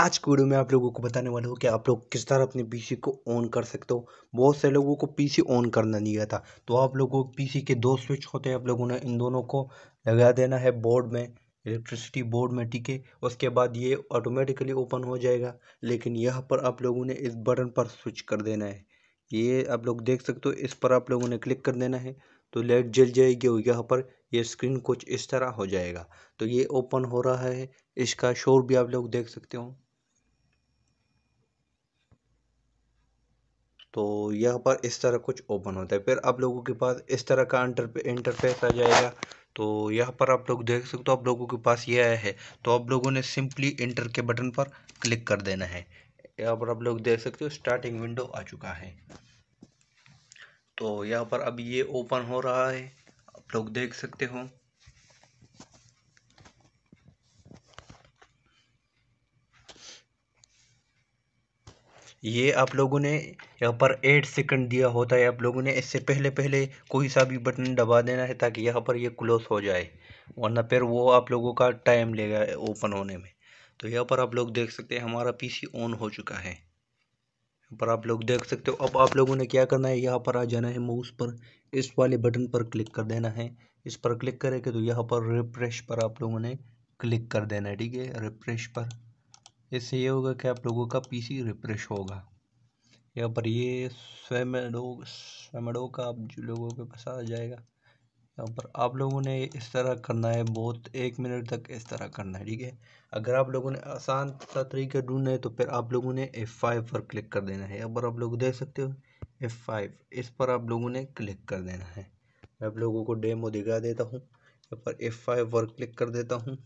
आज की वीडियो में आप लोगों को बताने वाला हूँ कि आप लोग किस तरह अपने पीसी को ऑन कर सकते हो बहुत से लोगों को पीसी ऑन करना नहीं आता तो आप लोगों को पीसी के दो स्विच होते हैं आप लोगों ने इन दोनों को लगा देना है बोर्ड में इलेक्ट्रिसिटी बोर्ड में टिके उसके बाद ये ऑटोमेटिकली ओपन हो जाएगा लेकिन यहाँ पर आप लोगों ने इस बटन पर स्विच कर देना है ये आप लोग देख सकते हो इस पर आप लोगों ने क्लिक कर देना है तो लाइट जल जाएगी और यहाँ पर ये स्क्रीन कुछ इस तरह हो जाएगा तो ये ओपन हो रहा है इसका शोर भी आप लोग देख सकते हो तो यहाँ पर इस तरह कुछ ओपन होता है फिर आप लोगों के पास इस तरह का इंटरफेस आ जाएगा तो यहाँ पर आप लोग देख सकते हो आप लोगों के पास ये आया है तो आप लोगों ने सिंपली इंटर के बटन पर क्लिक कर देना है यहाँ पर आप लोग देख सकते हो स्टार्टिंग विंडो आ चुका है तो यहाँ पर अब ये ओपन हो रहा है आप लोग देख सकते हो ये आप लोगों ने यहाँ पर एट सेकंड दिया होता है आप लोगों ने इससे पहले पहले कोई सा भी बटन दबा देना है ताकि यहाँ पर ये क्लोज हो जाए वरना फिर वो आप लोगों का टाइम लेगा ओपन होने में तो यहाँ पर आप लोग देख सकते हैं हमारा पीसी ऑन हो चुका है यहाँ पर आप लोग देख सकते हो अब आप लोगों ने क्या करना है यहाँ पर आ जाना है माउस पर इस वाले बटन पर क्लिक कर देना है इस पर क्लिक करेंगे तो यहाँ पर रिफ्रेश पर आप लोगों ने क्लिक कर देना है ठीक है रिफ्रेश पर इससे ये होगा कि आप लोगों का पीसी रिफ्रेश होगा यहाँ पर ये स्वेमेडो स्वेमेडो का आप जो लोगों के पास आ जाएगा यहाँ पर आप लोगों ने इस तरह करना है बहुत एक मिनट तक इस तरह करना है ठीक है अगर आप लोगों ने आसान सा तरीका ढूंढना है तो फिर आप लोगों ने एफ़ फाइव पर क्लिक कर देना है यहाँ पर आप लोग देख सकते हो एफ़ फाइव इस पर आप लोगों ने क्लिक कर देना है मैं आप लोगों को डेमो दिखा देता हूँ यहाँ पर एफ़ फाइव पर क्लिक कर देता हूँ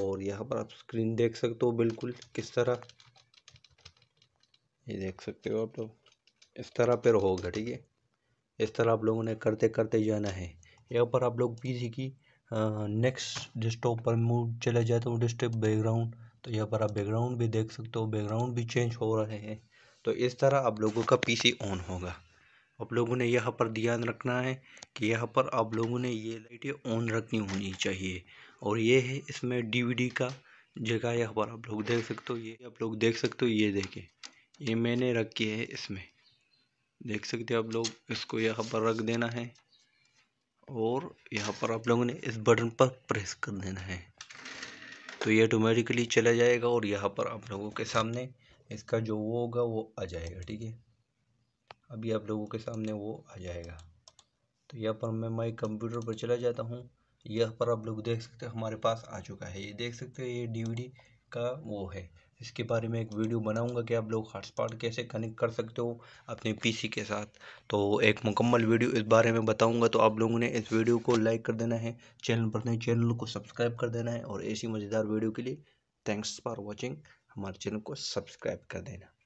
और यहाँ पर आप स्क्रीन देख सकते हो बिल्कुल किस तरह ये देख सकते हो आप लोग इस तरह पर होगा ठीक है इस तरह आप लोगों ने करते करते जाना है यहाँ पर आप लोग पीसी की नेक्स्ट डिस्टॉप पर मूव चले जाते हो डिस्टॉप बैकग्राउंड तो यहाँ पर आप बैकग्राउंड भी देख सकते हो बैकग्राउंड भी चेंज हो रहे हैं तो इस तरह आप लोगों का पीसी ऑन होगा आप लोगों ने यहाँ पर ध्यान रखना है कि यहाँ पर आप लोगों ने ये लाइटें ऑन रखनी होनी चाहिए और ये है इसमें डीवीडी का जगह ये अखबार आप लोग देख सकते हो ये आप लोग देख सकते हो ये देखें ये मैंने रखी है इसमें देख सकते हो आप लोग इसको यहाँ पर रख देना है और यहाँ पर आप लोगों ने इस बटन पर प्रेस कर देना है तो ये ऑटोमेटिकली चला जाएगा और यहाँ पर आप लोगों के सामने इसका जो वो होगा वो आ जाएगा ठीक है अभी आप लोगों के सामने वो आ जाएगा तो यहाँ पर मैं माई कंप्यूटर पर चला जाता हूँ यह पर आप लोग देख सकते हो हमारे पास आ चुका है ये देख सकते हो ये डीवीडी का वो है इसके बारे में एक वीडियो बनाऊंगा कि आप लोग हॉटस्पॉट कैसे कनेक्ट कर सकते हो अपने पीसी के साथ तो एक मुकम्मल वीडियो इस बारे में बताऊंगा तो आप लोगों ने इस वीडियो को लाइक कर देना है चैनल पर नए चैनल को सब्सक्राइब कर देना है और ऐसी मज़ेदार वीडियो के लिए थैंक्स फॉर वॉचिंग हमारे चैनल को सब्सक्राइब कर देना